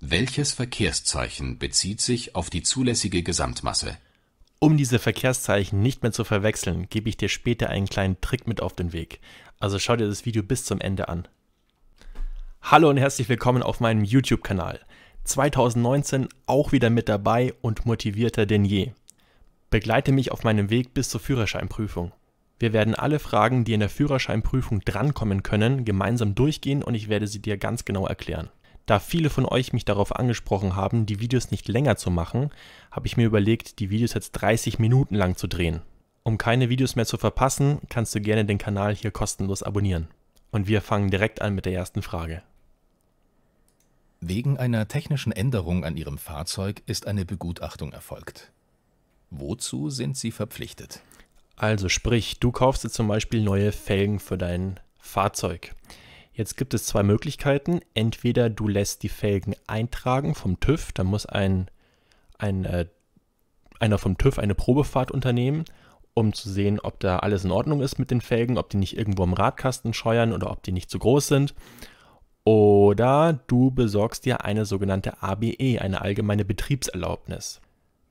Welches Verkehrszeichen bezieht sich auf die zulässige Gesamtmasse? Um diese Verkehrszeichen nicht mehr zu verwechseln, gebe ich dir später einen kleinen Trick mit auf den Weg. Also schau dir das Video bis zum Ende an. Hallo und herzlich willkommen auf meinem YouTube-Kanal. 2019 auch wieder mit dabei und motivierter denn je. Begleite mich auf meinem Weg bis zur Führerscheinprüfung. Wir werden alle Fragen, die in der Führerscheinprüfung drankommen können, gemeinsam durchgehen und ich werde sie dir ganz genau erklären. Da viele von euch mich darauf angesprochen haben, die Videos nicht länger zu machen, habe ich mir überlegt, die Videos jetzt 30 Minuten lang zu drehen. Um keine Videos mehr zu verpassen, kannst du gerne den Kanal hier kostenlos abonnieren. Und wir fangen direkt an mit der ersten Frage. Wegen einer technischen Änderung an Ihrem Fahrzeug ist eine Begutachtung erfolgt. Wozu sind Sie verpflichtet? Also sprich, du kaufst dir zum Beispiel neue Felgen für dein Fahrzeug. Jetzt gibt es zwei Möglichkeiten. Entweder du lässt die Felgen eintragen vom TÜV, dann muss ein, ein äh, einer vom TÜV eine Probefahrt unternehmen, um zu sehen, ob da alles in Ordnung ist mit den Felgen, ob die nicht irgendwo im Radkasten scheuern oder ob die nicht zu groß sind. Oder du besorgst dir eine sogenannte ABE, eine allgemeine Betriebserlaubnis.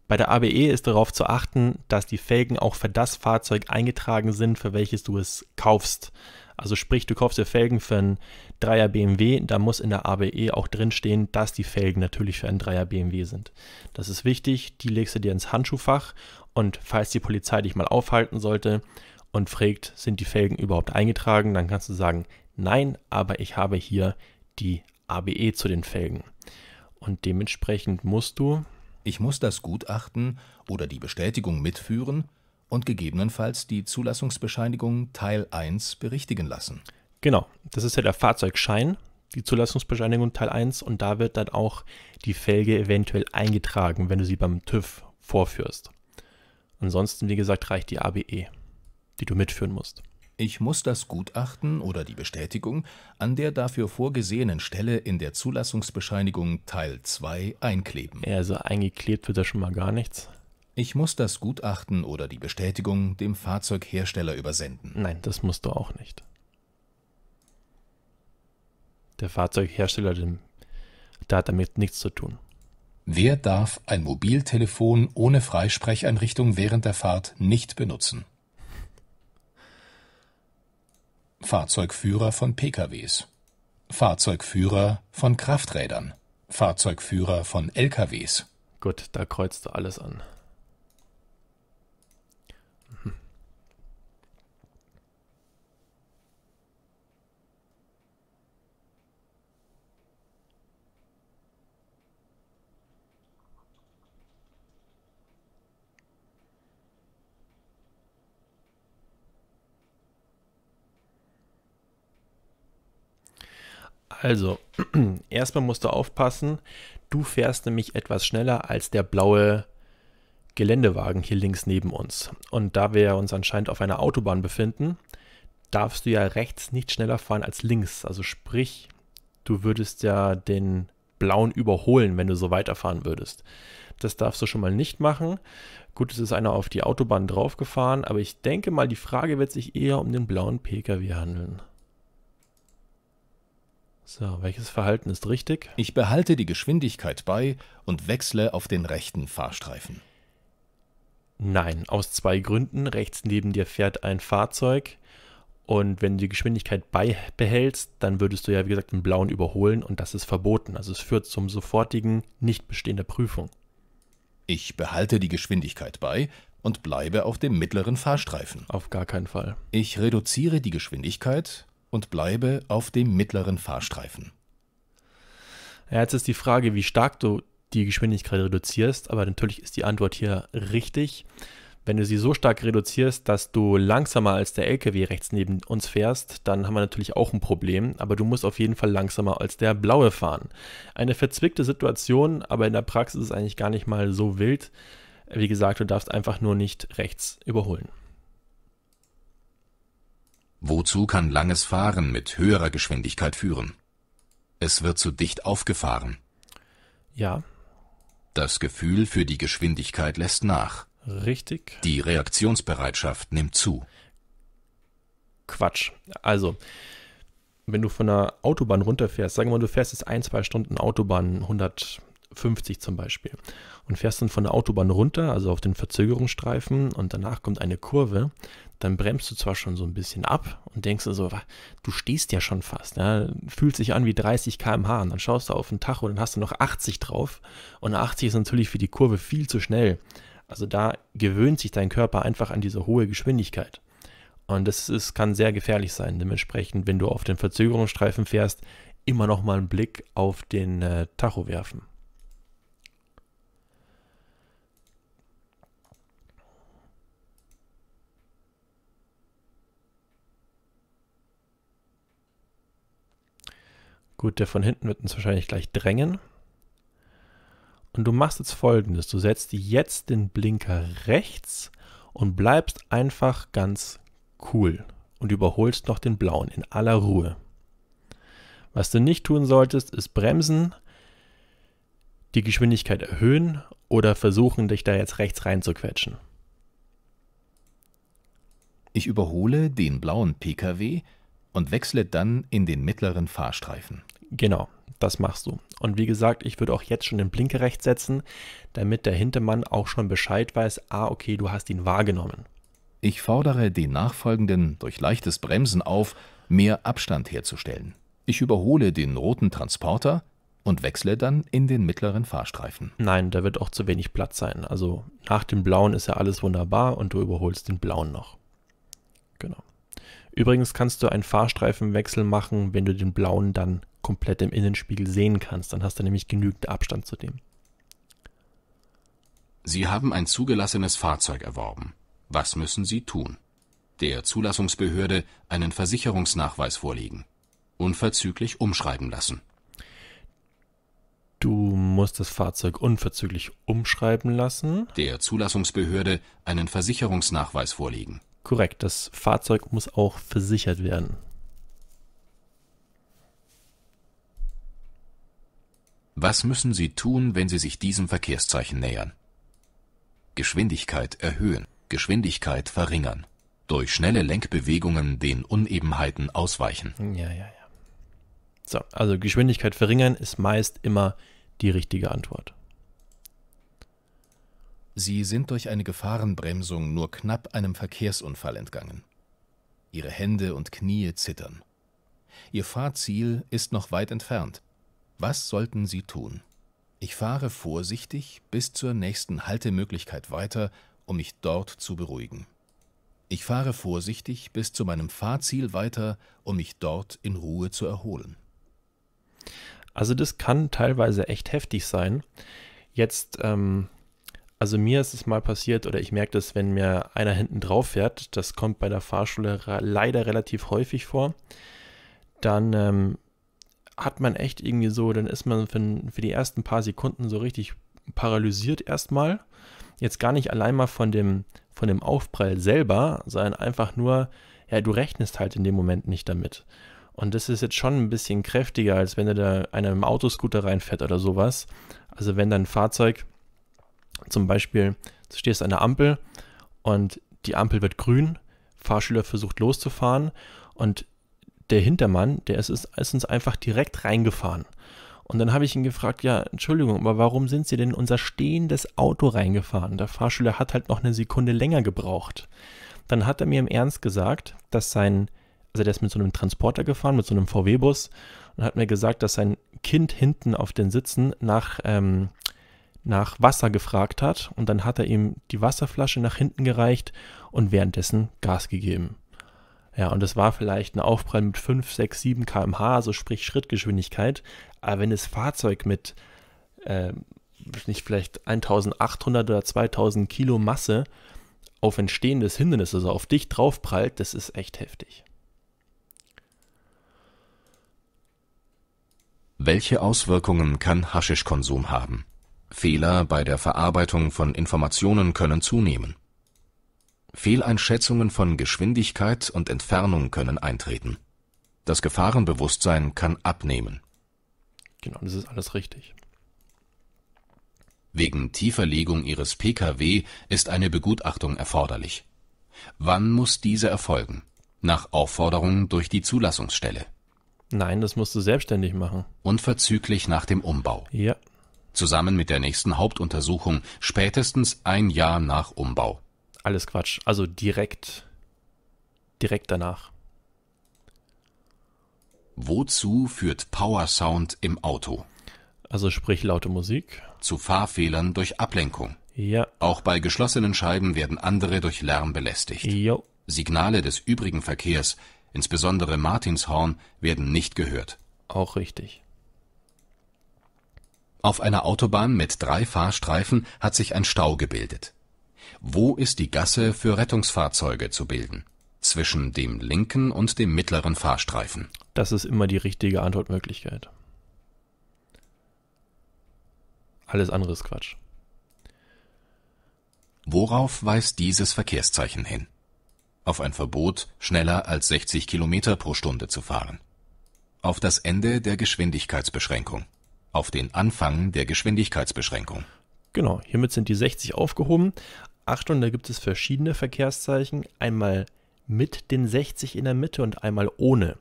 Bei der ABE ist darauf zu achten, dass die Felgen auch für das Fahrzeug eingetragen sind, für welches du es kaufst. Also sprich, du kaufst dir Felgen für einen 3er BMW, da muss in der ABE auch drinstehen, dass die Felgen natürlich für einen 3er BMW sind. Das ist wichtig, die legst du dir ins Handschuhfach und falls die Polizei dich mal aufhalten sollte und fragt, sind die Felgen überhaupt eingetragen, dann kannst du sagen, nein, aber ich habe hier die ABE zu den Felgen. Und dementsprechend musst du. Ich muss das Gutachten oder die Bestätigung mitführen und gegebenenfalls die Zulassungsbescheinigung Teil 1 berichtigen lassen. Genau, das ist ja der Fahrzeugschein, die Zulassungsbescheinigung Teil 1 und da wird dann auch die Felge eventuell eingetragen, wenn du sie beim TÜV vorführst. Ansonsten, wie gesagt, reicht die ABE, die du mitführen musst. Ich muss das Gutachten oder die Bestätigung an der dafür vorgesehenen Stelle in der Zulassungsbescheinigung Teil 2 einkleben. Also eingeklebt wird da schon mal gar nichts. Ich muss das Gutachten oder die Bestätigung dem Fahrzeughersteller übersenden. Nein, das musst du auch nicht. Der Fahrzeughersteller der hat damit nichts zu tun. Wer darf ein Mobiltelefon ohne Freisprecheinrichtung während der Fahrt nicht benutzen? Fahrzeugführer von PKWs. Fahrzeugführer von Krafträdern. Fahrzeugführer von LKWs. Gut, da kreuzt du alles an. Also, erstmal musst du aufpassen, du fährst nämlich etwas schneller als der blaue Geländewagen hier links neben uns. Und da wir uns anscheinend auf einer Autobahn befinden, darfst du ja rechts nicht schneller fahren als links. Also sprich, du würdest ja den blauen überholen, wenn du so weiterfahren würdest. Das darfst du schon mal nicht machen. Gut, es ist einer auf die Autobahn draufgefahren, aber ich denke mal, die Frage wird sich eher um den blauen Pkw handeln. So, welches Verhalten ist richtig? Ich behalte die Geschwindigkeit bei und wechsle auf den rechten Fahrstreifen. Nein, aus zwei Gründen. Rechts neben dir fährt ein Fahrzeug. Und wenn du die Geschwindigkeit beibehältst, dann würdest du ja, wie gesagt, den blauen überholen und das ist verboten. Also es führt zum sofortigen nicht der Prüfung. Ich behalte die Geschwindigkeit bei und bleibe auf dem mittleren Fahrstreifen. Auf gar keinen Fall. Ich reduziere die Geschwindigkeit und bleibe auf dem mittleren Fahrstreifen. Ja, jetzt ist die Frage, wie stark du die Geschwindigkeit reduzierst, aber natürlich ist die Antwort hier richtig. Wenn du sie so stark reduzierst, dass du langsamer als der LKW rechts neben uns fährst, dann haben wir natürlich auch ein Problem, aber du musst auf jeden Fall langsamer als der blaue fahren. Eine verzwickte Situation, aber in der Praxis ist es eigentlich gar nicht mal so wild. Wie gesagt, du darfst einfach nur nicht rechts überholen. Wozu kann langes Fahren mit höherer Geschwindigkeit führen? Es wird zu dicht aufgefahren. Ja. Das Gefühl für die Geschwindigkeit lässt nach. Richtig. Die Reaktionsbereitschaft nimmt zu. Quatsch. Also, wenn du von der Autobahn runterfährst, sagen wir mal, du fährst jetzt ein, zwei Stunden Autobahn 150 zum Beispiel und fährst dann von der Autobahn runter, also auf den Verzögerungsstreifen und danach kommt eine Kurve, dann bremst du zwar schon so ein bisschen ab und denkst dir so, du stehst ja schon fast, ja, fühlt sich an wie 30 km/h und dann schaust du auf den Tacho und dann hast du noch 80 drauf und 80 ist natürlich für die Kurve viel zu schnell. Also da gewöhnt sich dein Körper einfach an diese hohe Geschwindigkeit. Und das ist, kann sehr gefährlich sein. Dementsprechend, wenn du auf den Verzögerungsstreifen fährst, immer noch mal einen Blick auf den äh, Tacho werfen. Gut, der von hinten wird uns wahrscheinlich gleich drängen. Und du machst jetzt folgendes. Du setzt jetzt den Blinker rechts und bleibst einfach ganz cool und überholst noch den blauen in aller Ruhe. Was du nicht tun solltest, ist bremsen, die Geschwindigkeit erhöhen oder versuchen, dich da jetzt rechts reinzuquetschen. Ich überhole den blauen Pkw und wechsle dann in den mittleren Fahrstreifen. Genau, das machst du. Und wie gesagt, ich würde auch jetzt schon den Blinker rechts setzen, damit der Hintermann auch schon Bescheid weiß, ah okay, du hast ihn wahrgenommen. Ich fordere die Nachfolgenden durch leichtes Bremsen auf, mehr Abstand herzustellen. Ich überhole den roten Transporter und wechsle dann in den mittleren Fahrstreifen. Nein, da wird auch zu wenig Platz sein. Also nach dem blauen ist ja alles wunderbar und du überholst den blauen noch. Genau. Übrigens kannst du einen Fahrstreifenwechsel machen, wenn du den blauen dann komplett im Innenspiegel sehen kannst. Dann hast du nämlich genügend Abstand zu dem. Sie haben ein zugelassenes Fahrzeug erworben. Was müssen Sie tun? Der Zulassungsbehörde einen Versicherungsnachweis vorlegen. Unverzüglich umschreiben lassen. Du musst das Fahrzeug unverzüglich umschreiben lassen. Der Zulassungsbehörde einen Versicherungsnachweis vorlegen. Korrekt, das Fahrzeug muss auch versichert werden. Was müssen Sie tun, wenn Sie sich diesem Verkehrszeichen nähern? Geschwindigkeit erhöhen, Geschwindigkeit verringern. Durch schnelle Lenkbewegungen den Unebenheiten ausweichen. Ja, ja, ja. So, also Geschwindigkeit verringern ist meist immer die richtige Antwort. Sie sind durch eine Gefahrenbremsung nur knapp einem Verkehrsunfall entgangen. Ihre Hände und Knie zittern. Ihr Fahrziel ist noch weit entfernt. Was sollten Sie tun? Ich fahre vorsichtig bis zur nächsten Haltemöglichkeit weiter, um mich dort zu beruhigen. Ich fahre vorsichtig bis zu meinem Fahrziel weiter, um mich dort in Ruhe zu erholen. Also das kann teilweise echt heftig sein. Jetzt ähm, also mir ist es mal passiert oder ich merke das, wenn mir einer hinten drauf fährt, das kommt bei der Fahrschule leider relativ häufig vor, dann ähm, hat man echt irgendwie so, dann ist man für, für die ersten paar Sekunden so richtig paralysiert erstmal. Jetzt gar nicht allein mal von dem, von dem Aufprall selber, sondern einfach nur, ja, du rechnest halt in dem Moment nicht damit. Und das ist jetzt schon ein bisschen kräftiger, als wenn du da einer im Autoscooter reinfährt oder sowas. Also wenn dein Fahrzeug zum Beispiel, du stehst an der Ampel und die Ampel wird grün, Fahrschüler versucht loszufahren und der Hintermann, der ist, ist uns einfach direkt reingefahren. Und dann habe ich ihn gefragt, ja, Entschuldigung, aber warum sind Sie denn in unser stehendes Auto reingefahren? Der Fahrschüler hat halt noch eine Sekunde länger gebraucht. Dann hat er mir im Ernst gesagt, dass sein, also der ist mit so einem Transporter gefahren, mit so einem VW-Bus, und hat mir gesagt, dass sein Kind hinten auf den Sitzen nach ähm, nach Wasser gefragt hat und dann hat er ihm die Wasserflasche nach hinten gereicht und währenddessen Gas gegeben. Ja, und es war vielleicht ein Aufprall mit 5, 6, 7 km/h, also sprich Schrittgeschwindigkeit. Aber wenn das Fahrzeug mit äh, nicht vielleicht 1800 oder 2000 Kilo Masse auf ein stehendes Hindernis, also auf dich draufprallt, das ist echt heftig. Welche Auswirkungen kann Haschischkonsum haben? Fehler bei der Verarbeitung von Informationen können zunehmen. Fehleinschätzungen von Geschwindigkeit und Entfernung können eintreten. Das Gefahrenbewusstsein kann abnehmen. Genau, das ist alles richtig. Wegen Tieferlegung Ihres Pkw ist eine Begutachtung erforderlich. Wann muss diese erfolgen? Nach Aufforderung durch die Zulassungsstelle. Nein, das musst du selbstständig machen. Unverzüglich nach dem Umbau. Ja, zusammen mit der nächsten Hauptuntersuchung spätestens ein Jahr nach Umbau. Alles Quatsch, also direkt direkt danach. Wozu führt Power Sound im Auto? Also sprich laute Musik. Zu Fahrfehlern durch Ablenkung. Ja. Auch bei geschlossenen Scheiben werden andere durch Lärm belästigt. Jo. Signale des übrigen Verkehrs, insbesondere Martinshorn, werden nicht gehört. Auch richtig. Auf einer Autobahn mit drei Fahrstreifen hat sich ein Stau gebildet. Wo ist die Gasse für Rettungsfahrzeuge zu bilden? Zwischen dem linken und dem mittleren Fahrstreifen. Das ist immer die richtige Antwortmöglichkeit. Alles andere ist Quatsch. Worauf weist dieses Verkehrszeichen hin? Auf ein Verbot, schneller als 60 Kilometer pro Stunde zu fahren. Auf das Ende der Geschwindigkeitsbeschränkung auf den Anfang der Geschwindigkeitsbeschränkung. Genau, hiermit sind die 60 aufgehoben. Achtung, da gibt es verschiedene Verkehrszeichen. Einmal mit den 60 in der Mitte und einmal ohne.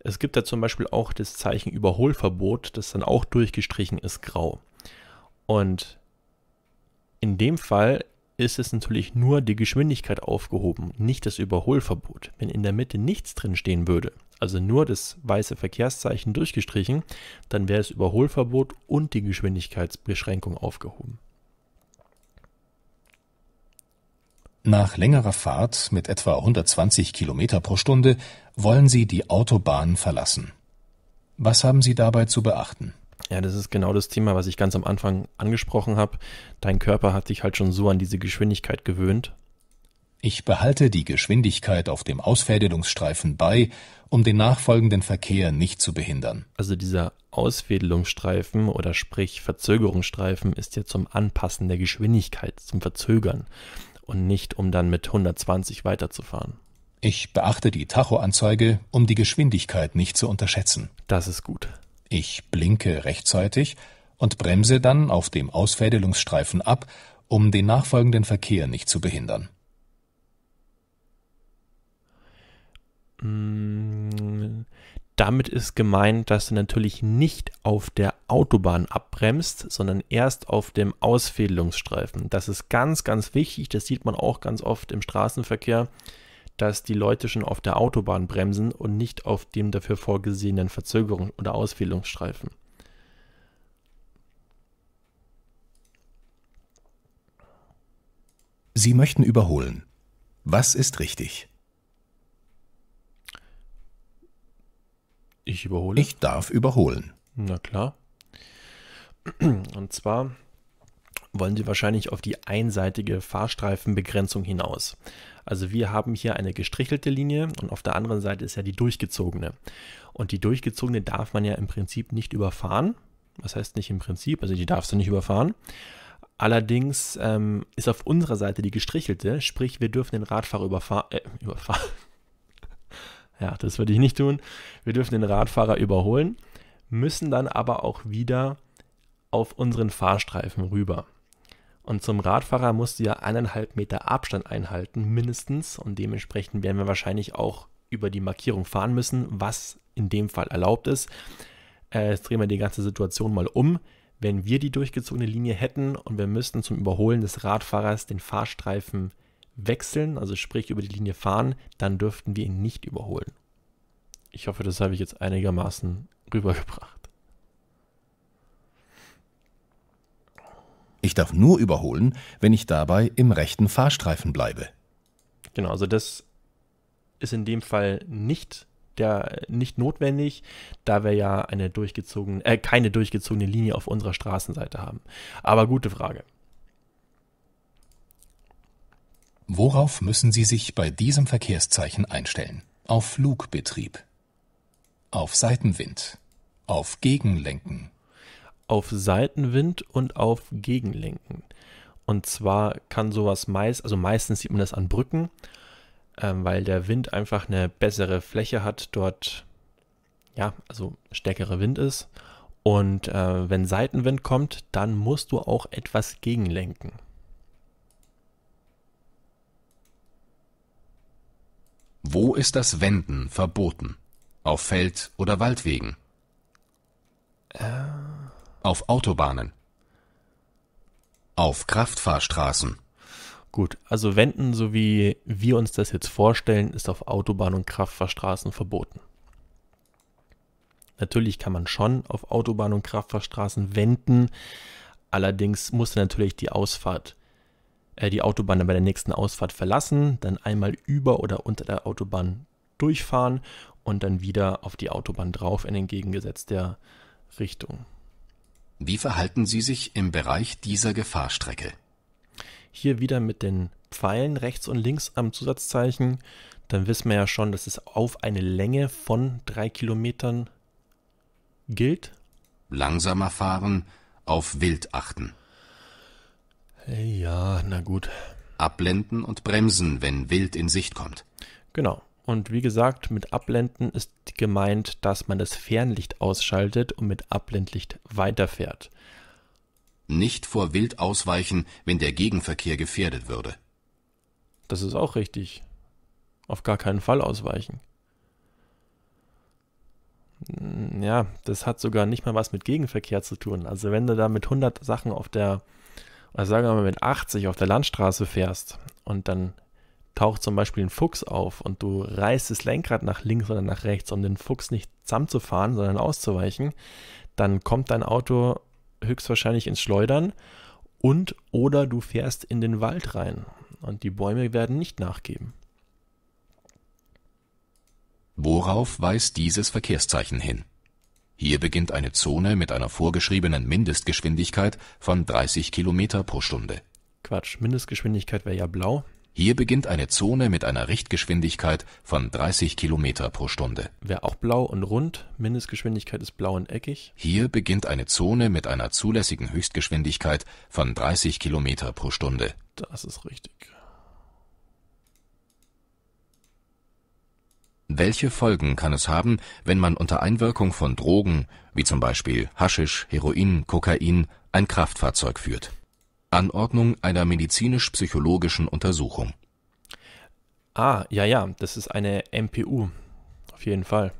Es gibt da zum Beispiel auch das Zeichen Überholverbot, das dann auch durchgestrichen ist grau. Und in dem Fall ist es natürlich nur die Geschwindigkeit aufgehoben, nicht das Überholverbot. Wenn in der Mitte nichts drin stehen würde, also nur das weiße Verkehrszeichen durchgestrichen, dann wäre das Überholverbot und die Geschwindigkeitsbeschränkung aufgehoben. Nach längerer Fahrt mit etwa 120 Kilometer pro Stunde wollen Sie die Autobahn verlassen. Was haben Sie dabei zu beachten? Ja, das ist genau das Thema, was ich ganz am Anfang angesprochen habe. Dein Körper hat sich halt schon so an diese Geschwindigkeit gewöhnt, ich behalte die Geschwindigkeit auf dem Ausfädelungsstreifen bei, um den nachfolgenden Verkehr nicht zu behindern. Also dieser Ausfädelungsstreifen oder sprich Verzögerungsstreifen ist ja zum Anpassen der Geschwindigkeit, zum Verzögern und nicht um dann mit 120 weiterzufahren. Ich beachte die Tachoanzeige, um die Geschwindigkeit nicht zu unterschätzen. Das ist gut. Ich blinke rechtzeitig und bremse dann auf dem Ausfädelungsstreifen ab, um den nachfolgenden Verkehr nicht zu behindern. Mm, damit ist gemeint, dass du natürlich nicht auf der Autobahn abbremst, sondern erst auf dem Ausfädelungsstreifen. Das ist ganz, ganz wichtig. Das sieht man auch ganz oft im Straßenverkehr, dass die Leute schon auf der Autobahn bremsen und nicht auf dem dafür vorgesehenen Verzögerung oder Ausfädelungsstreifen. Sie möchten überholen. Was ist richtig? Ich überhole. Ich darf überholen. Na klar. Und zwar wollen Sie wahrscheinlich auf die einseitige Fahrstreifenbegrenzung hinaus. Also wir haben hier eine gestrichelte Linie und auf der anderen Seite ist ja die durchgezogene. Und die durchgezogene darf man ja im Prinzip nicht überfahren. Was heißt nicht im Prinzip, also die darfst du nicht überfahren. Allerdings ähm, ist auf unserer Seite die gestrichelte, sprich wir dürfen den Radfahrer überfahren, äh, überfahren, ja, das würde ich nicht tun. Wir dürfen den Radfahrer überholen, müssen dann aber auch wieder auf unseren Fahrstreifen rüber. Und zum Radfahrer musst du ja eineinhalb Meter Abstand einhalten, mindestens. Und dementsprechend werden wir wahrscheinlich auch über die Markierung fahren müssen, was in dem Fall erlaubt ist. Äh, jetzt drehen wir die ganze Situation mal um. Wenn wir die durchgezogene Linie hätten und wir müssten zum Überholen des Radfahrers den Fahrstreifen wechseln, also sprich über die Linie fahren, dann dürften wir ihn nicht überholen. Ich hoffe, das habe ich jetzt einigermaßen rübergebracht. Ich darf nur überholen, wenn ich dabei im rechten Fahrstreifen bleibe. Genau, also das ist in dem Fall nicht der nicht notwendig, da wir ja eine durchgezogene, äh, keine durchgezogene Linie auf unserer Straßenseite haben. Aber gute Frage. Worauf müssen Sie sich bei diesem Verkehrszeichen einstellen? Auf Flugbetrieb, auf Seitenwind, auf Gegenlenken. Auf Seitenwind und auf Gegenlenken. Und zwar kann sowas meist, also meistens sieht man das an Brücken, ähm, weil der Wind einfach eine bessere Fläche hat, dort, ja, also stärkere Wind ist. Und äh, wenn Seitenwind kommt, dann musst du auch etwas gegenlenken. Wo ist das Wenden verboten? Auf Feld- oder Waldwegen? Äh. Auf Autobahnen? Auf Kraftfahrstraßen? Gut, also Wenden, so wie wir uns das jetzt vorstellen, ist auf Autobahnen und Kraftfahrstraßen verboten. Natürlich kann man schon auf Autobahnen und Kraftfahrstraßen wenden, allerdings muss natürlich die Ausfahrt äh, die Autobahn dann bei der nächsten Ausfahrt verlassen, dann einmal über oder unter der Autobahn durchfahren und dann wieder auf die Autobahn drauf in entgegengesetzter Richtung. Wie verhalten Sie sich im Bereich dieser Gefahrstrecke? Hier wieder mit den Pfeilen rechts und links am Zusatzzeichen. Dann wissen wir ja schon, dass es auf eine Länge von drei Kilometern gilt. Langsamer fahren, auf Wild achten. Ja, na gut. Abblenden und bremsen, wenn wild in Sicht kommt. Genau. Und wie gesagt, mit Abblenden ist gemeint, dass man das Fernlicht ausschaltet und mit Abblendlicht weiterfährt. Nicht vor Wild ausweichen, wenn der Gegenverkehr gefährdet würde. Das ist auch richtig. Auf gar keinen Fall ausweichen. Hm, ja, das hat sogar nicht mal was mit Gegenverkehr zu tun. Also wenn du da mit 100 Sachen auf der also sagen wir mal, mit 80 auf der Landstraße fährst und dann taucht zum Beispiel ein Fuchs auf und du reißt das Lenkrad nach links oder nach rechts, um den Fuchs nicht zusammenzufahren, sondern auszuweichen, dann kommt dein Auto höchstwahrscheinlich ins Schleudern und oder du fährst in den Wald rein und die Bäume werden nicht nachgeben. Worauf weist dieses Verkehrszeichen hin? Hier beginnt eine Zone mit einer vorgeschriebenen Mindestgeschwindigkeit von 30 km pro Stunde. (Quatsch, Mindestgeschwindigkeit wäre ja blau). Hier beginnt eine Zone mit einer Richtgeschwindigkeit von 30 km pro Stunde. (wäre auch blau und rund, Mindestgeschwindigkeit ist blau und eckig). Hier beginnt eine Zone mit einer zulässigen Höchstgeschwindigkeit von 30 km pro Stunde. (das ist richtig Welche Folgen kann es haben, wenn man unter Einwirkung von Drogen wie zum Beispiel Haschisch, Heroin, Kokain ein Kraftfahrzeug führt? Anordnung einer medizinisch-psychologischen Untersuchung. Ah, ja, ja, das ist eine MPU. Auf jeden Fall.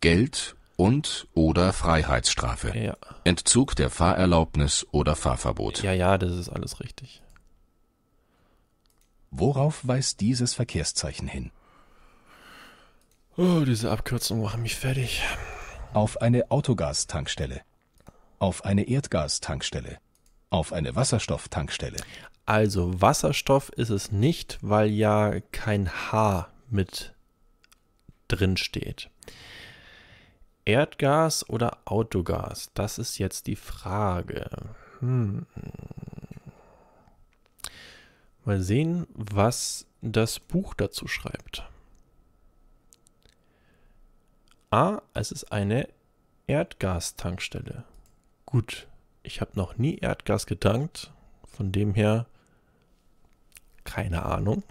Geld und oder Freiheitsstrafe. Ja. Entzug der Fahrerlaubnis oder Fahrverbot. Ja, ja, das ist alles richtig. Worauf weist dieses Verkehrszeichen hin? Oh, diese Abkürzungen machen mich fertig. Auf eine Autogastankstelle. Auf eine Erdgastankstelle. Auf eine Wasserstofftankstelle. Also Wasserstoff ist es nicht, weil ja kein H mit drin steht. Erdgas oder Autogas? Das ist jetzt die Frage. Hm. Mal sehen, was das Buch dazu schreibt. Ah, es ist eine Erdgastankstelle. Gut, ich habe noch nie Erdgas getankt. Von dem her, keine Ahnung.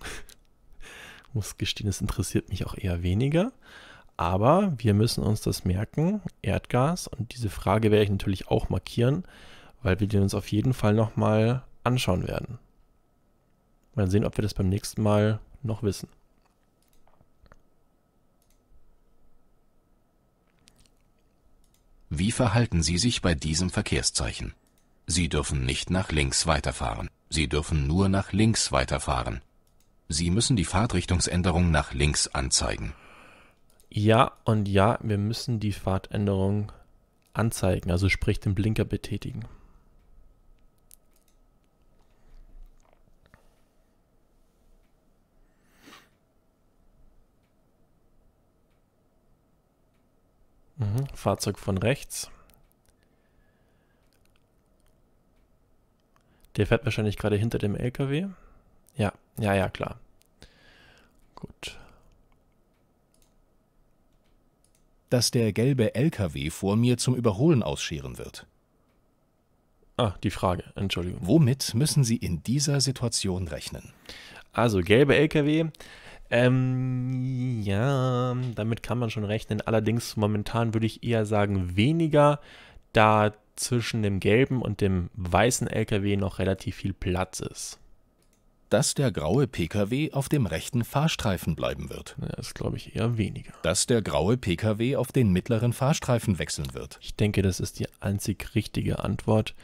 Muss gestehen, es interessiert mich auch eher weniger. Aber wir müssen uns das merken, Erdgas. Und diese Frage werde ich natürlich auch markieren, weil wir die uns auf jeden Fall nochmal anschauen werden. Mal sehen, ob wir das beim nächsten Mal noch wissen. Wie verhalten Sie sich bei diesem Verkehrszeichen? Sie dürfen nicht nach links weiterfahren. Sie dürfen nur nach links weiterfahren. Sie müssen die Fahrtrichtungsänderung nach links anzeigen. Ja und ja, wir müssen die Fahrtänderung anzeigen, also sprich den Blinker betätigen. Mhm. Fahrzeug von rechts. Der fährt wahrscheinlich gerade hinter dem LKW. Ja, ja, ja, klar. Gut. Dass der gelbe LKW vor mir zum Überholen ausscheren wird. Ah, die Frage, Entschuldigung. Womit müssen Sie in dieser Situation rechnen? Also, gelbe LKW ähm, ja, damit kann man schon rechnen. Allerdings momentan würde ich eher sagen weniger, da zwischen dem gelben und dem weißen LKW noch relativ viel Platz ist. Dass der graue Pkw auf dem rechten Fahrstreifen bleiben wird. Ja, das glaube ich eher weniger. Dass der graue Pkw auf den mittleren Fahrstreifen wechseln wird. Ich denke, das ist die einzig richtige Antwort.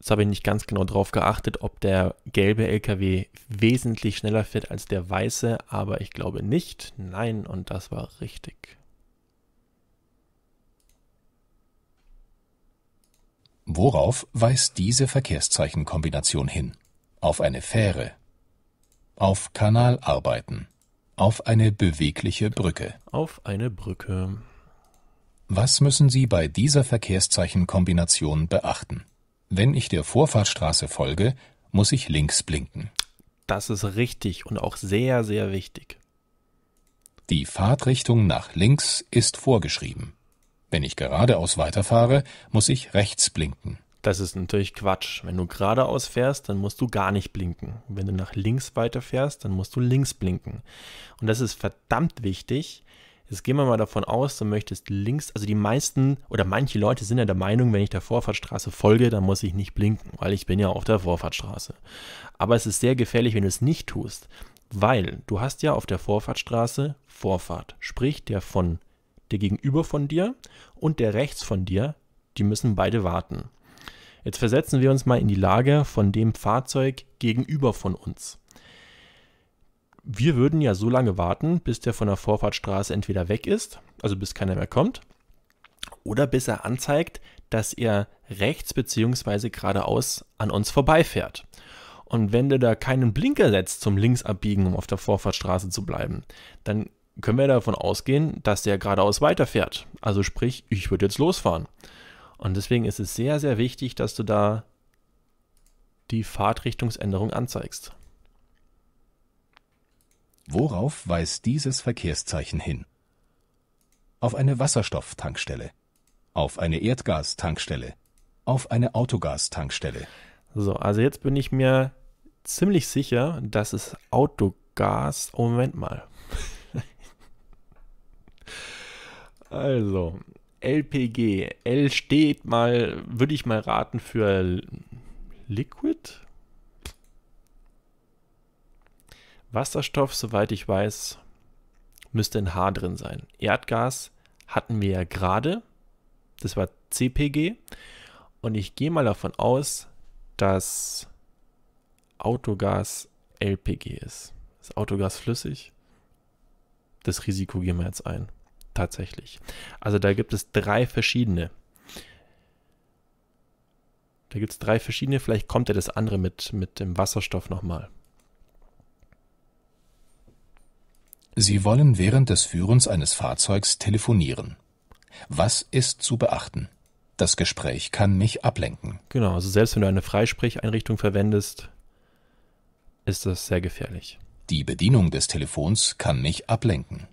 Jetzt habe ich nicht ganz genau drauf geachtet, ob der gelbe LKW wesentlich schneller fährt als der weiße, aber ich glaube nicht. Nein, und das war richtig. Worauf weist diese Verkehrszeichenkombination hin? Auf eine Fähre, auf Kanalarbeiten, auf eine bewegliche Brücke. Auf eine Brücke. Was müssen Sie bei dieser Verkehrszeichenkombination beachten? Wenn ich der Vorfahrtsstraße folge, muss ich links blinken. Das ist richtig und auch sehr, sehr wichtig. Die Fahrtrichtung nach links ist vorgeschrieben. Wenn ich geradeaus weiterfahre, muss ich rechts blinken. Das ist natürlich Quatsch. Wenn du geradeaus fährst, dann musst du gar nicht blinken. Wenn du nach links weiterfährst, dann musst du links blinken. Und das ist verdammt wichtig, Jetzt gehen wir mal davon aus, du möchtest links, also die meisten oder manche Leute sind ja der Meinung, wenn ich der Vorfahrtsstraße folge, dann muss ich nicht blinken, weil ich bin ja auf der Vorfahrtsstraße. Aber es ist sehr gefährlich, wenn du es nicht tust, weil du hast ja auf der Vorfahrtsstraße Vorfahrt, sprich der von der gegenüber von dir und der rechts von dir, die müssen beide warten. Jetzt versetzen wir uns mal in die Lage von dem Fahrzeug gegenüber von uns wir würden ja so lange warten, bis der von der Vorfahrtstraße entweder weg ist, also bis keiner mehr kommt, oder bis er anzeigt, dass er rechts bzw. geradeaus an uns vorbeifährt. Und wenn du da keinen Blinker setzt zum Linksabbiegen, um auf der Vorfahrtstraße zu bleiben, dann können wir davon ausgehen, dass der geradeaus weiterfährt. Also sprich, ich würde jetzt losfahren. Und deswegen ist es sehr, sehr wichtig, dass du da die Fahrtrichtungsänderung anzeigst. Worauf weist dieses Verkehrszeichen hin? Auf eine Wasserstofftankstelle, auf eine Erdgastankstelle, auf eine Autogastankstelle. So, also jetzt bin ich mir ziemlich sicher, dass es Autogas. Oh, Moment mal. also, LPG. L steht mal, würde ich mal raten, für Liquid Wasserstoff, soweit ich weiß, müsste in H drin sein. Erdgas hatten wir ja gerade. Das war CPG. Und ich gehe mal davon aus, dass Autogas LPG ist. Ist Autogas flüssig? Das Risiko gehen wir jetzt ein. Tatsächlich. Also da gibt es drei verschiedene. Da gibt es drei verschiedene. Vielleicht kommt ja das andere mit, mit dem Wasserstoff nochmal. Sie wollen während des Führens eines Fahrzeugs telefonieren. Was ist zu beachten? Das Gespräch kann mich ablenken. Genau, also selbst wenn du eine Freisprecheinrichtung verwendest, ist das sehr gefährlich. Die Bedienung des Telefons kann mich ablenken.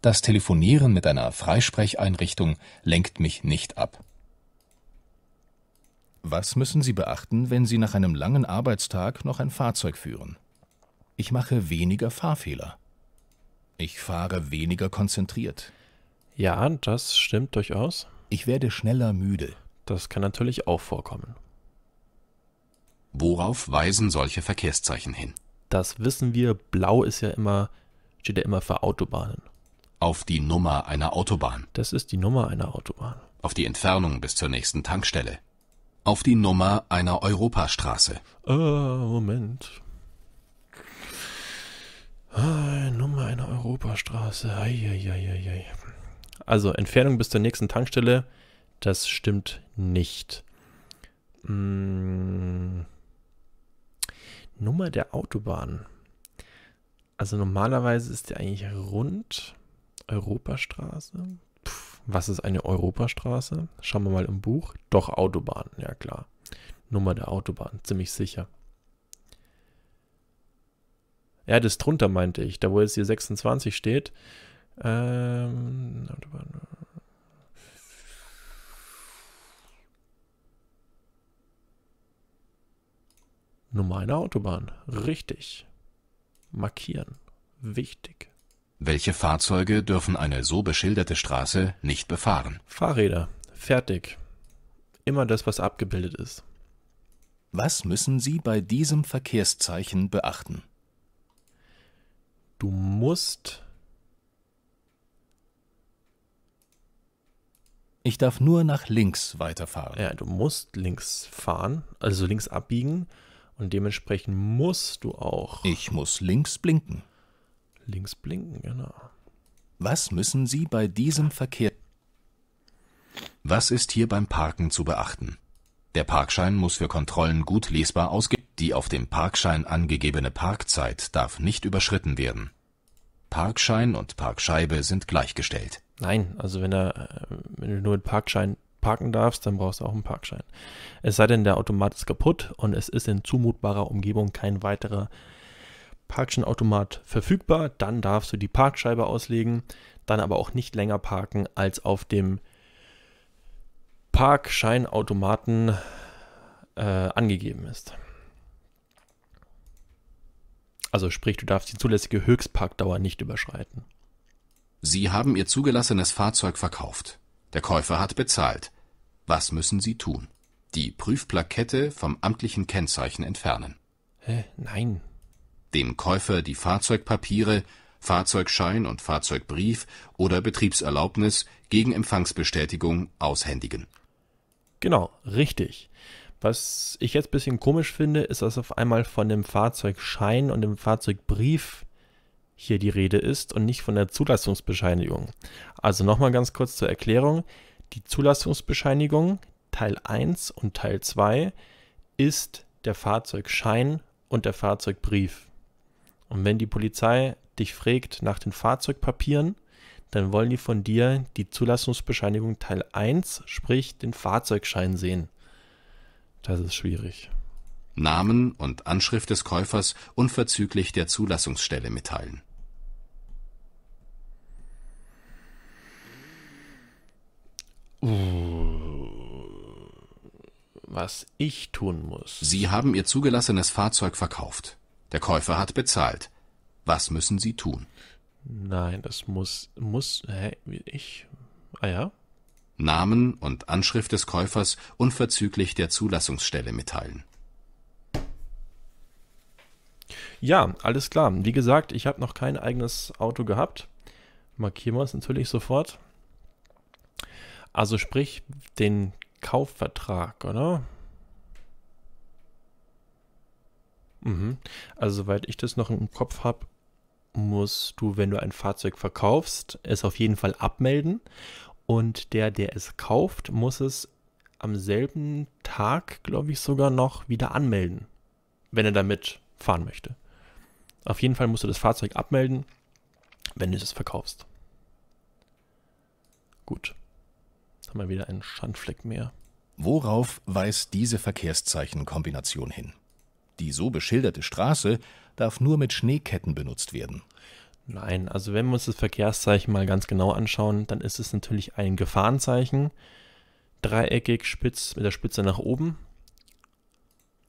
Das Telefonieren mit einer Freisprecheinrichtung lenkt mich nicht ab. Was müssen Sie beachten, wenn Sie nach einem langen Arbeitstag noch ein Fahrzeug führen? Ich mache weniger Fahrfehler. Ich fahre weniger konzentriert. Ja, das stimmt durchaus. Ich werde schneller müde. Das kann natürlich auch vorkommen. Worauf weisen solche Verkehrszeichen hin? Das wissen wir. Blau ist ja immer, steht ja immer für Autobahnen. Auf die Nummer einer Autobahn. Das ist die Nummer einer Autobahn. Auf die Entfernung bis zur nächsten Tankstelle. Auf die Nummer einer Europastraße. Äh, Moment. Ah, Nummer einer Europastraße. Eieieiei. Also Entfernung bis zur nächsten Tankstelle, das stimmt nicht. Hm. Nummer der Autobahn. Also normalerweise ist der eigentlich rund. Europastraße. Puh, was ist eine Europastraße? Schauen wir mal im Buch. Doch Autobahn, ja klar. Nummer der Autobahn, ziemlich sicher. Ja, das drunter meinte ich, da wo jetzt hier 26 steht. Ähm, Nummer eine Autobahn. Richtig. Markieren. Wichtig. Welche Fahrzeuge dürfen eine so beschilderte Straße nicht befahren? Fahrräder. Fertig. Immer das, was abgebildet ist. Was müssen Sie bei diesem Verkehrszeichen beachten? Du musst. Ich darf nur nach links weiterfahren. Ja, du musst links fahren, also links abbiegen. Und dementsprechend musst du auch. Ich muss links blinken. Links blinken, genau. Was müssen Sie bei diesem Verkehr? Was ist hier beim Parken zu beachten? Der Parkschein muss für Kontrollen gut lesbar ausge Die auf dem Parkschein angegebene Parkzeit darf nicht überschritten werden. Parkschein und Parkscheibe sind gleichgestellt. Nein, also wenn, er, äh, wenn du nur einen Parkschein parken darfst, dann brauchst du auch einen Parkschein. Es sei denn, der Automat ist kaputt und es ist in zumutbarer Umgebung kein weiterer Parkscheinautomat verfügbar, dann darfst du die Parkscheibe auslegen, dann aber auch nicht länger parken als auf dem Parkscheinautomaten äh, angegeben ist. Also sprich, du darfst die zulässige Höchstparkdauer nicht überschreiten. Sie haben Ihr zugelassenes Fahrzeug verkauft. Der Käufer hat bezahlt. Was müssen Sie tun? Die Prüfplakette vom amtlichen Kennzeichen entfernen. Hä? Nein. Dem Käufer die Fahrzeugpapiere, Fahrzeugschein und Fahrzeugbrief oder Betriebserlaubnis gegen Empfangsbestätigung aushändigen. Genau, richtig. Was ich jetzt ein bisschen komisch finde, ist, dass auf einmal von dem Fahrzeugschein und dem Fahrzeugbrief hier die Rede ist und nicht von der Zulassungsbescheinigung. Also nochmal ganz kurz zur Erklärung. Die Zulassungsbescheinigung Teil 1 und Teil 2 ist der Fahrzeugschein und der Fahrzeugbrief. Und wenn die Polizei dich fragt nach den Fahrzeugpapieren, dann wollen die von dir die Zulassungsbescheinigung Teil 1, sprich den Fahrzeugschein sehen. Das ist schwierig. Namen und Anschrift des Käufers unverzüglich der Zulassungsstelle mitteilen. Uh, was ich tun muss. Sie haben Ihr zugelassenes Fahrzeug verkauft. Der Käufer hat bezahlt. Was müssen Sie tun? Nein, das muss, muss, hä, ich, ah ja. Namen und Anschrift des Käufers unverzüglich der Zulassungsstelle mitteilen. Ja, alles klar. Wie gesagt, ich habe noch kein eigenes Auto gehabt. Markieren wir es natürlich sofort. Also sprich den Kaufvertrag, oder? Mhm. Also soweit ich das noch im Kopf habe, musst du, wenn du ein Fahrzeug verkaufst, es auf jeden Fall abmelden. Und der, der es kauft, muss es am selben Tag, glaube ich, sogar noch wieder anmelden, wenn er damit fahren möchte. Auf jeden Fall musst du das Fahrzeug abmelden, wenn du es verkaufst. Gut. Jetzt haben wir wieder einen Schandfleck mehr. Worauf weist diese Verkehrszeichenkombination hin? Die so beschilderte Straße darf nur mit Schneeketten benutzt werden. Nein, also wenn wir uns das Verkehrszeichen mal ganz genau anschauen, dann ist es natürlich ein Gefahrenzeichen. Dreieckig, spitz, mit der Spitze nach oben.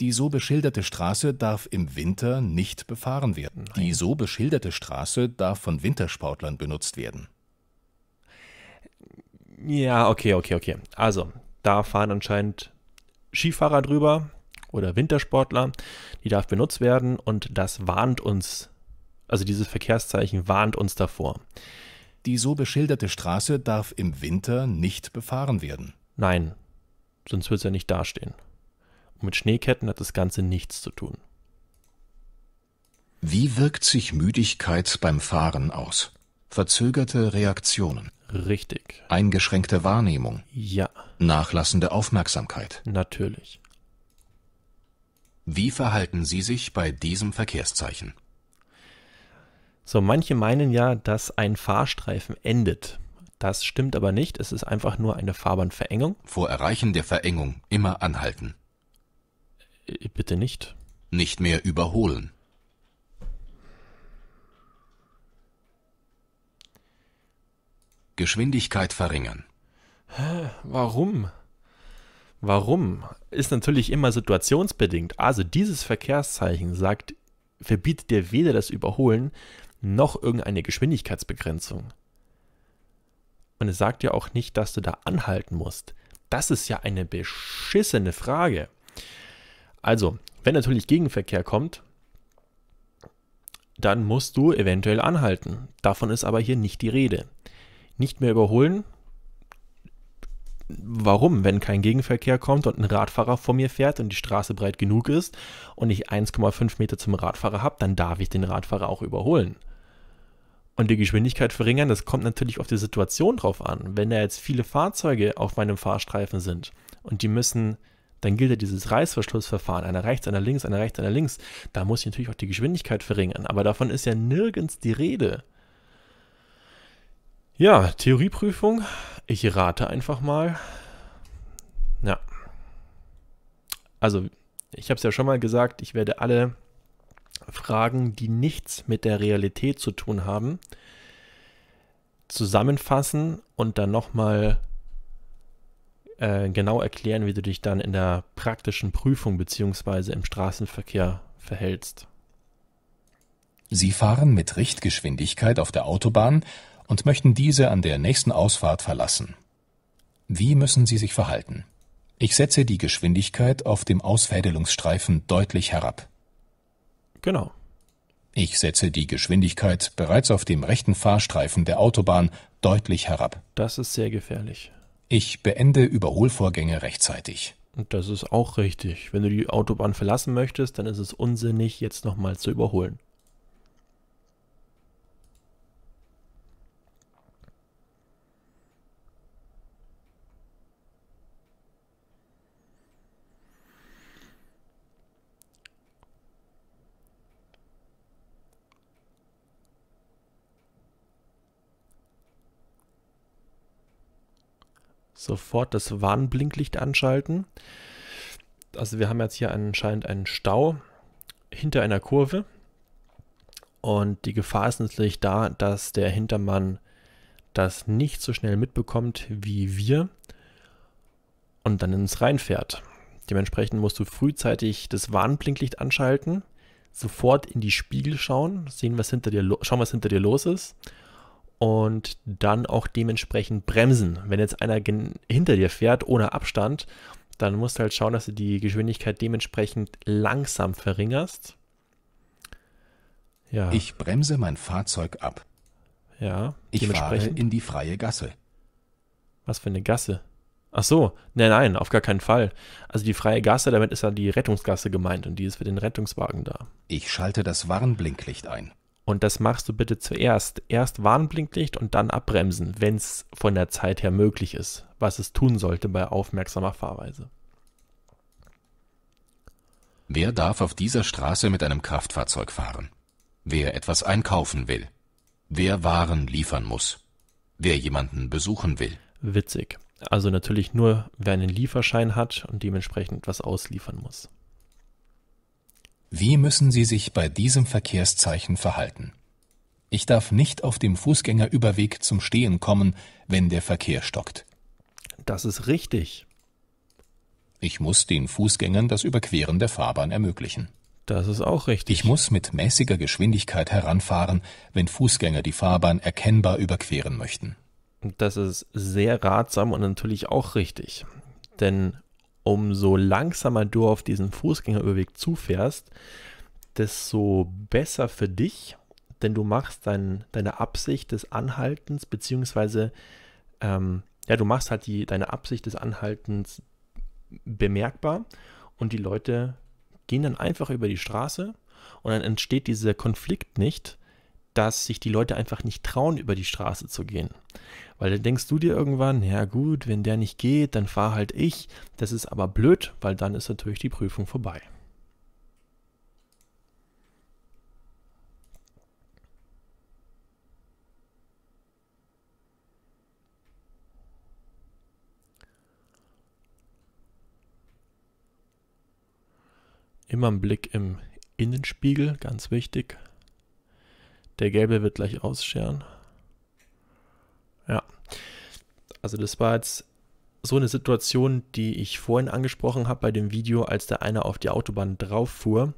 Die so beschilderte Straße darf im Winter nicht befahren werden. Nein. Die so beschilderte Straße darf von Wintersportlern benutzt werden. Ja, okay, okay, okay. Also, da fahren anscheinend Skifahrer drüber, oder Wintersportler, die darf benutzt werden und das warnt uns, also dieses Verkehrszeichen warnt uns davor. Die so beschilderte Straße darf im Winter nicht befahren werden. Nein, sonst wird es ja nicht dastehen. Und mit Schneeketten hat das Ganze nichts zu tun. Wie wirkt sich Müdigkeit beim Fahren aus? Verzögerte Reaktionen. Richtig. Eingeschränkte Wahrnehmung. Ja. Nachlassende Aufmerksamkeit. Natürlich. Wie verhalten Sie sich bei diesem Verkehrszeichen? So, manche meinen ja, dass ein Fahrstreifen endet. Das stimmt aber nicht, es ist einfach nur eine Fahrbahnverengung. Vor Erreichen der Verengung immer anhalten. Äh, bitte nicht. Nicht mehr überholen. Geschwindigkeit verringern. Warum? Warum? Ist natürlich immer situationsbedingt. Also dieses Verkehrszeichen sagt, verbietet dir weder das Überholen noch irgendeine Geschwindigkeitsbegrenzung. Und es sagt ja auch nicht, dass du da anhalten musst. Das ist ja eine beschissene Frage. Also, wenn natürlich Gegenverkehr kommt, dann musst du eventuell anhalten. Davon ist aber hier nicht die Rede. Nicht mehr überholen warum, wenn kein Gegenverkehr kommt und ein Radfahrer vor mir fährt und die Straße breit genug ist und ich 1,5 Meter zum Radfahrer habe, dann darf ich den Radfahrer auch überholen. Und die Geschwindigkeit verringern, das kommt natürlich auf die Situation drauf an. Wenn da jetzt viele Fahrzeuge auf meinem Fahrstreifen sind und die müssen, dann gilt ja dieses Reißverschlussverfahren, einer rechts, einer links, einer rechts, einer links, da muss ich natürlich auch die Geschwindigkeit verringern. Aber davon ist ja nirgends die Rede. Ja, Theorieprüfung. Ich rate einfach mal. Ja. Also, ich habe es ja schon mal gesagt, ich werde alle Fragen, die nichts mit der Realität zu tun haben, zusammenfassen und dann nochmal äh, genau erklären, wie du dich dann in der praktischen Prüfung bzw. im Straßenverkehr verhältst. Sie fahren mit Richtgeschwindigkeit auf der Autobahn und möchten diese an der nächsten Ausfahrt verlassen. Wie müssen sie sich verhalten? Ich setze die Geschwindigkeit auf dem Ausfädelungsstreifen deutlich herab. Genau. Ich setze die Geschwindigkeit bereits auf dem rechten Fahrstreifen der Autobahn deutlich herab. Das ist sehr gefährlich. Ich beende Überholvorgänge rechtzeitig. das ist auch richtig. Wenn du die Autobahn verlassen möchtest, dann ist es unsinnig, jetzt nochmal zu überholen. sofort das Warnblinklicht anschalten. Also wir haben jetzt hier anscheinend einen Stau hinter einer Kurve. Und die Gefahr ist natürlich da, dass der Hintermann das nicht so schnell mitbekommt wie wir und dann ins reinfährt. Dementsprechend musst du frühzeitig das Warnblinklicht anschalten, sofort in die Spiegel schauen, sehen, was hinter dir, schauen, was hinter dir los ist und dann auch dementsprechend bremsen. Wenn jetzt einer hinter dir fährt ohne Abstand, dann musst du halt schauen, dass du die Geschwindigkeit dementsprechend langsam verringerst. Ja. Ich bremse mein Fahrzeug ab. Ja. Ich fahre in die freie Gasse. Was für eine Gasse? Ach so, nein, nein, auf gar keinen Fall. Also die freie Gasse, damit ist ja die Rettungsgasse gemeint und die ist für den Rettungswagen da. Ich schalte das Warnblinklicht ein. Und das machst du bitte zuerst. Erst Warnblinklicht und dann abbremsen, wenn es von der Zeit her möglich ist, was es tun sollte bei aufmerksamer Fahrweise. Wer darf auf dieser Straße mit einem Kraftfahrzeug fahren? Wer etwas einkaufen will? Wer Waren liefern muss? Wer jemanden besuchen will? Witzig. Also natürlich nur, wer einen Lieferschein hat und dementsprechend was ausliefern muss. Wie müssen Sie sich bei diesem Verkehrszeichen verhalten? Ich darf nicht auf dem Fußgängerüberweg zum Stehen kommen, wenn der Verkehr stockt. Das ist richtig. Ich muss den Fußgängern das Überqueren der Fahrbahn ermöglichen. Das ist auch richtig. Ich muss mit mäßiger Geschwindigkeit heranfahren, wenn Fußgänger die Fahrbahn erkennbar überqueren möchten. Das ist sehr ratsam und natürlich auch richtig. Denn umso langsamer du auf diesen Fußgängerüberweg zufährst, desto besser für dich, denn du machst dein, deine Absicht des Anhaltens, beziehungsweise, ähm, ja, du machst halt die, deine Absicht des Anhaltens bemerkbar und die Leute gehen dann einfach über die Straße und dann entsteht dieser Konflikt nicht dass sich die Leute einfach nicht trauen, über die Straße zu gehen. Weil dann denkst du dir irgendwann, ja gut, wenn der nicht geht, dann fahr halt ich. Das ist aber blöd, weil dann ist natürlich die Prüfung vorbei. Immer ein Blick im Innenspiegel, ganz wichtig. Der Gelbe wird gleich ausscheren. Ja. Also das war jetzt so eine Situation, die ich vorhin angesprochen habe bei dem Video, als der eine auf die Autobahn drauf fuhr.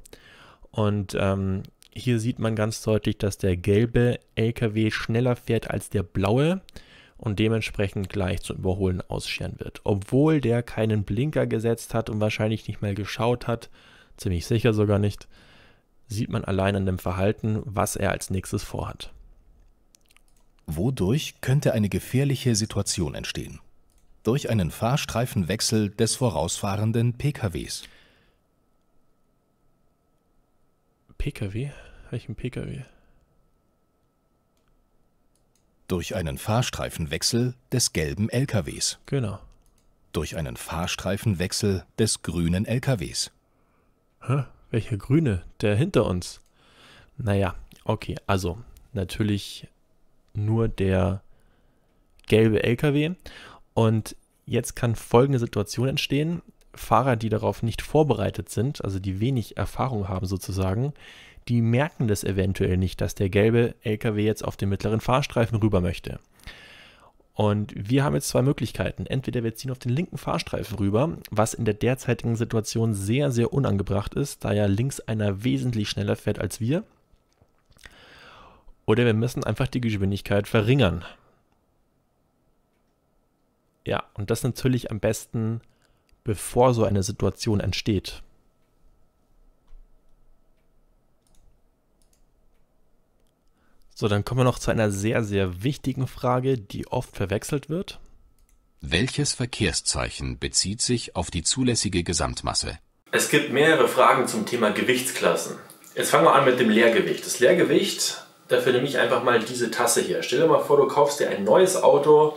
Und ähm, hier sieht man ganz deutlich, dass der gelbe LKW schneller fährt als der blaue und dementsprechend gleich zum Überholen ausscheren wird. Obwohl der keinen Blinker gesetzt hat und wahrscheinlich nicht mal geschaut hat, ziemlich sicher sogar nicht, sieht man allein an dem Verhalten, was er als nächstes vorhat. Wodurch könnte eine gefährliche Situation entstehen? Durch einen Fahrstreifenwechsel des vorausfahrenden PKWs. PKW? Welchen PKW? Durch einen Fahrstreifenwechsel des gelben LKWs. Genau. Durch einen Fahrstreifenwechsel des grünen LKWs. Hä? Welcher Grüne? Der hinter uns. Naja, okay, also natürlich nur der gelbe LKW. Und jetzt kann folgende Situation entstehen. Fahrer, die darauf nicht vorbereitet sind, also die wenig Erfahrung haben sozusagen, die merken das eventuell nicht, dass der gelbe LKW jetzt auf den mittleren Fahrstreifen rüber möchte. Und wir haben jetzt zwei Möglichkeiten. Entweder wir ziehen auf den linken Fahrstreifen rüber, was in der derzeitigen Situation sehr, sehr unangebracht ist, da ja links einer wesentlich schneller fährt als wir. Oder wir müssen einfach die Geschwindigkeit verringern. Ja, und das natürlich am besten, bevor so eine Situation entsteht. So, dann kommen wir noch zu einer sehr, sehr wichtigen Frage, die oft verwechselt wird. Welches Verkehrszeichen bezieht sich auf die zulässige Gesamtmasse? Es gibt mehrere Fragen zum Thema Gewichtsklassen. Jetzt fangen wir an mit dem Leergewicht. Das Leergewicht, dafür nehme ich einfach mal diese Tasse hier. Stell dir mal vor, du kaufst dir ein neues Auto,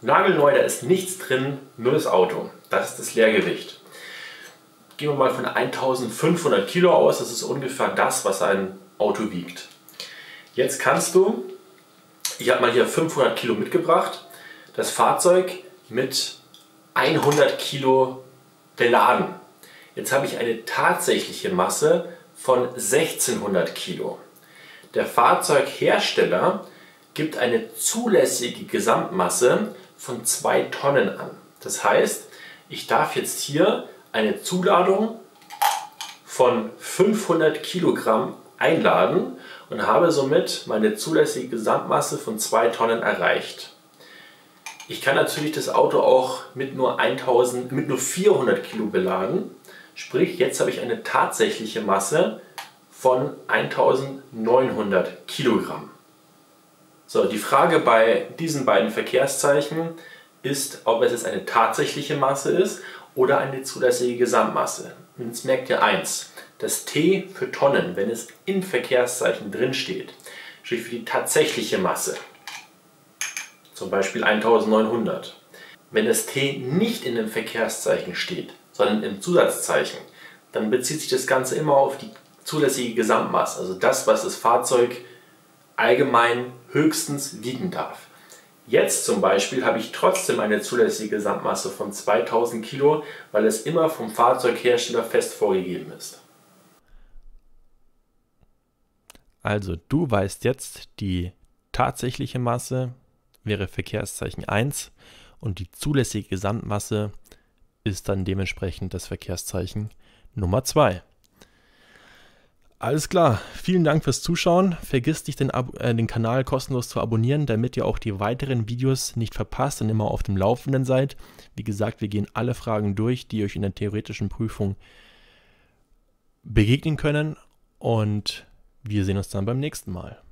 nagelneu, da ist nichts drin, nur das Auto. Das ist das Leergewicht. Gehen wir mal von 1500 Kilo aus, das ist ungefähr das, was ein Auto wiegt. Jetzt kannst du, ich habe mal hier 500 Kilo mitgebracht, das Fahrzeug mit 100 Kilo beladen. Jetzt habe ich eine tatsächliche Masse von 1600 Kilo. Der Fahrzeughersteller gibt eine zulässige Gesamtmasse von 2 Tonnen an. Das heißt, ich darf jetzt hier eine Zuladung von 500 Kilogramm einladen und habe somit meine zulässige Gesamtmasse von 2 Tonnen erreicht. Ich kann natürlich das Auto auch mit nur, 1000, mit nur 400 Kilo beladen. Sprich, jetzt habe ich eine tatsächliche Masse von 1900 Kilogramm. So, die Frage bei diesen beiden Verkehrszeichen ist, ob es jetzt eine tatsächliche Masse ist oder eine zulässige Gesamtmasse. Und jetzt merkt ihr eins, das T für Tonnen, wenn es in Verkehrszeichen drin steht, steht für die tatsächliche Masse, zum Beispiel 1900. Wenn das T nicht in dem Verkehrszeichen steht, sondern im Zusatzzeichen, dann bezieht sich das Ganze immer auf die zulässige Gesamtmasse, also das, was das Fahrzeug allgemein höchstens wiegen darf. Jetzt zum Beispiel habe ich trotzdem eine zulässige Gesamtmasse von 2000 Kilo, weil es immer vom Fahrzeughersteller fest vorgegeben ist. Also du weißt jetzt, die tatsächliche Masse wäre Verkehrszeichen 1 und die zulässige Gesamtmasse ist dann dementsprechend das Verkehrszeichen Nummer 2. Alles klar, vielen Dank fürs Zuschauen. Vergiss nicht, den, Ab äh, den Kanal kostenlos zu abonnieren, damit ihr auch die weiteren Videos nicht verpasst und immer auf dem Laufenden seid. Wie gesagt, wir gehen alle Fragen durch, die euch in der theoretischen Prüfung begegnen können. Und wir sehen uns dann beim nächsten Mal.